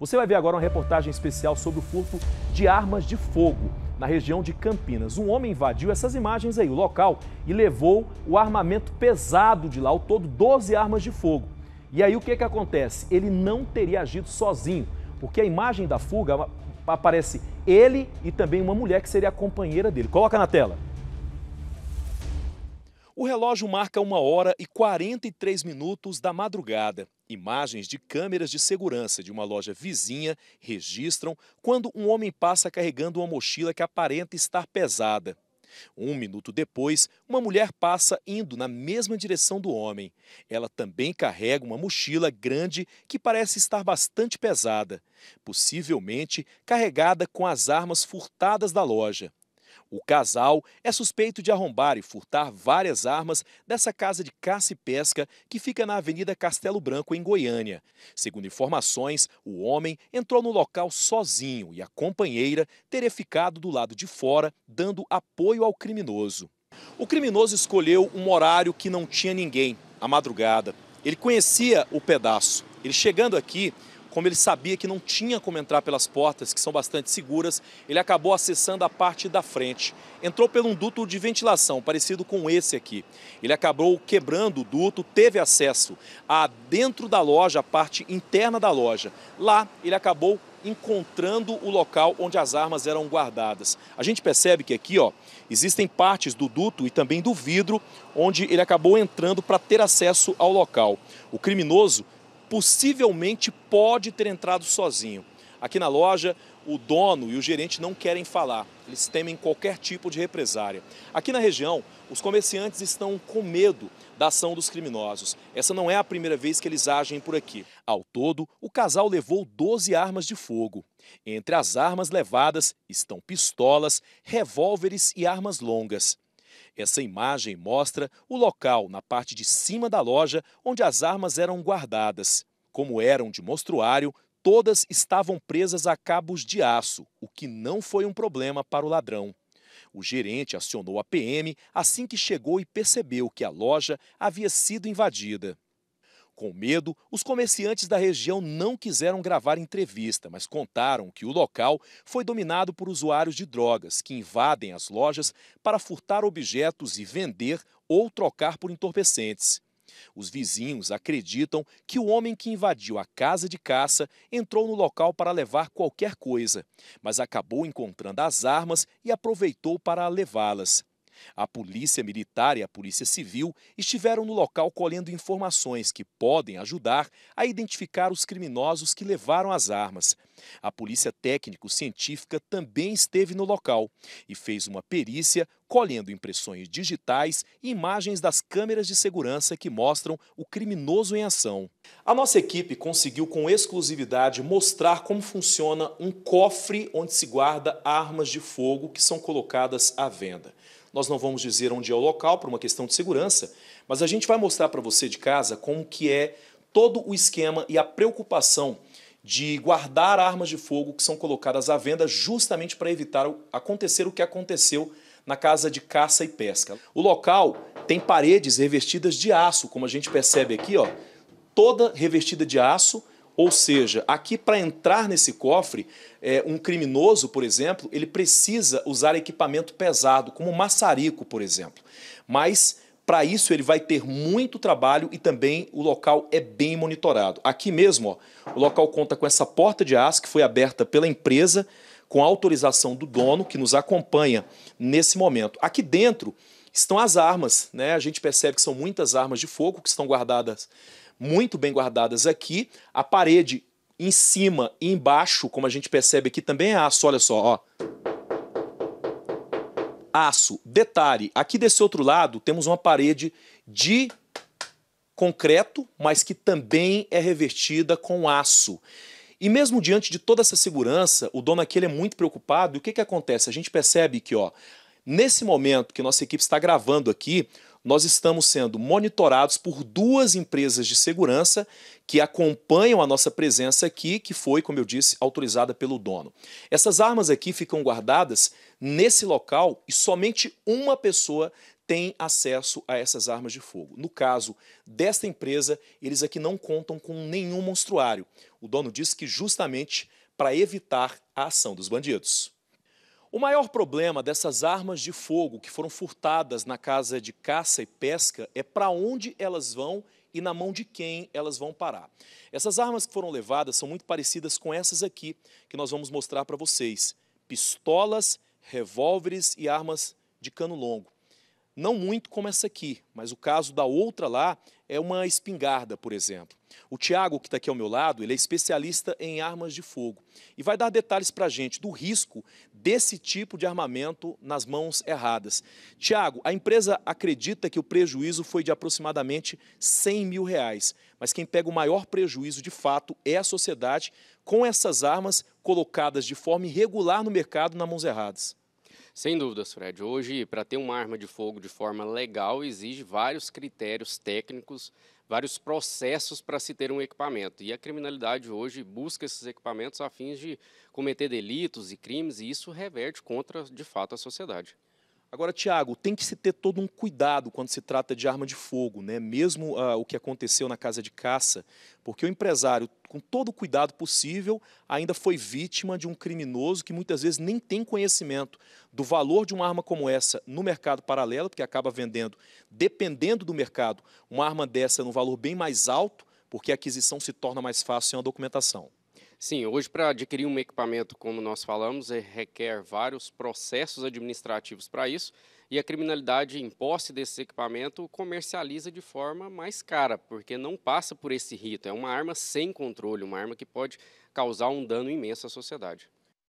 Você vai ver agora uma reportagem especial sobre o furto de armas de fogo na região de Campinas. Um homem invadiu essas imagens aí, o local, e levou o armamento pesado de lá, ao todo 12 armas de fogo. E aí o que, que acontece? Ele não teria agido sozinho, porque a imagem da fuga aparece ele e também uma mulher que seria a companheira dele. Coloca na tela. O relógio marca 1 hora e 43 minutos da madrugada. Imagens de câmeras de segurança de uma loja vizinha registram quando um homem passa carregando uma mochila que aparenta estar pesada. Um minuto depois, uma mulher passa indo na mesma direção do homem. Ela também carrega uma mochila grande que parece estar bastante pesada, possivelmente carregada com as armas furtadas da loja. O casal é suspeito de arrombar e furtar várias armas dessa casa de caça e pesca que fica na Avenida Castelo Branco, em Goiânia. Segundo informações, o homem entrou no local sozinho e a companheira teria ficado do lado de fora, dando apoio ao criminoso. O criminoso escolheu um horário que não tinha ninguém, a madrugada. Ele conhecia o pedaço. Ele chegando aqui, como ele sabia que não tinha como entrar pelas portas, que são bastante seguras, ele acabou acessando a parte da frente. Entrou por um duto de ventilação, parecido com esse aqui. Ele acabou quebrando o duto, teve acesso a dentro da loja, a parte interna da loja. Lá, ele acabou encontrando o local onde as armas eram guardadas. A gente percebe que aqui, ó, existem partes do duto e também do vidro onde ele acabou entrando para ter acesso ao local. O criminoso possivelmente pode ter entrado sozinho. Aqui na loja, o dono e o gerente não querem falar, eles temem qualquer tipo de represária. Aqui na região, os comerciantes estão com medo da ação dos criminosos. Essa não é a primeira vez que eles agem por aqui. Ao todo, o casal levou 12 armas de fogo. Entre as armas levadas estão pistolas, revólveres e armas longas. Essa imagem mostra o local na parte de cima da loja onde as armas eram guardadas. Como eram de mostruário, todas estavam presas a cabos de aço, o que não foi um problema para o ladrão. O gerente acionou a PM assim que chegou e percebeu que a loja havia sido invadida. Com medo, os comerciantes da região não quiseram gravar entrevista, mas contaram que o local foi dominado por usuários de drogas que invadem as lojas para furtar objetos e vender ou trocar por entorpecentes. Os vizinhos acreditam que o homem que invadiu a casa de caça entrou no local para levar qualquer coisa, mas acabou encontrando as armas e aproveitou para levá-las. A polícia militar e a polícia civil estiveram no local colhendo informações que podem ajudar a identificar os criminosos que levaram as armas. A polícia técnico-científica também esteve no local e fez uma perícia colhendo impressões digitais e imagens das câmeras de segurança que mostram o criminoso em ação. A nossa equipe conseguiu com exclusividade mostrar como funciona um cofre onde se guarda armas de fogo que são colocadas à venda. Nós não vamos dizer onde é o local por uma questão de segurança, mas a gente vai mostrar para você de casa como que é todo o esquema e a preocupação de guardar armas de fogo que são colocadas à venda justamente para evitar acontecer o que aconteceu na casa de caça e pesca. O local tem paredes revestidas de aço, como a gente percebe aqui, ó, toda revestida de aço, ou seja, aqui para entrar nesse cofre, é, um criminoso, por exemplo, ele precisa usar equipamento pesado, como um maçarico, por exemplo. Mas para isso ele vai ter muito trabalho e também o local é bem monitorado. Aqui mesmo, ó, o local conta com essa porta de aço que foi aberta pela empresa com autorização do dono que nos acompanha nesse momento. Aqui dentro estão as armas, né? A gente percebe que são muitas armas de fogo que estão guardadas muito bem guardadas aqui. A parede em cima e embaixo, como a gente percebe aqui, também é aço. Olha só, ó. Aço. Detalhe, aqui desse outro lado temos uma parede de concreto, mas que também é revertida com aço. E mesmo diante de toda essa segurança, o dono aqui é muito preocupado. E o que, que acontece? A gente percebe que, ó, nesse momento que nossa equipe está gravando aqui, nós estamos sendo monitorados por duas empresas de segurança que acompanham a nossa presença aqui, que foi, como eu disse, autorizada pelo dono. Essas armas aqui ficam guardadas nesse local e somente uma pessoa tem acesso a essas armas de fogo. No caso desta empresa, eles aqui não contam com nenhum monstruário. O dono disse que justamente para evitar a ação dos bandidos. O maior problema dessas armas de fogo que foram furtadas na casa de caça e pesca é para onde elas vão e na mão de quem elas vão parar. Essas armas que foram levadas são muito parecidas com essas aqui que nós vamos mostrar para vocês: pistolas, revólveres e armas de cano longo. Não muito como essa aqui, mas o caso da outra lá é uma espingarda, por exemplo. O Tiago, que está aqui ao meu lado, ele é especialista em armas de fogo e vai dar detalhes para a gente do risco desse tipo de armamento nas mãos erradas. Tiago, a empresa acredita que o prejuízo foi de aproximadamente 100 mil reais, mas quem pega o maior prejuízo de fato é a sociedade com essas armas colocadas de forma irregular no mercado nas mãos erradas. Sem dúvidas, Fred. Hoje, para ter uma arma de fogo de forma legal, exige vários critérios técnicos, vários processos para se ter um equipamento. E a criminalidade hoje busca esses equipamentos a fins de cometer delitos e crimes, e isso reverte contra, de fato, a sociedade. Agora, Tiago, tem que se ter todo um cuidado quando se trata de arma de fogo, né? mesmo ah, o que aconteceu na casa de caça, porque o empresário, com todo o cuidado possível, ainda foi vítima de um criminoso que muitas vezes nem tem conhecimento do valor de uma arma como essa no mercado paralelo, porque acaba vendendo, dependendo do mercado, uma arma dessa num valor bem mais alto, porque a aquisição se torna mais fácil sem uma documentação. Sim, hoje para adquirir um equipamento, como nós falamos, é, requer vários processos administrativos para isso e a criminalidade em posse desse equipamento comercializa de forma mais cara, porque não passa por esse rito. É uma arma sem controle, uma arma que pode causar um dano imenso à sociedade.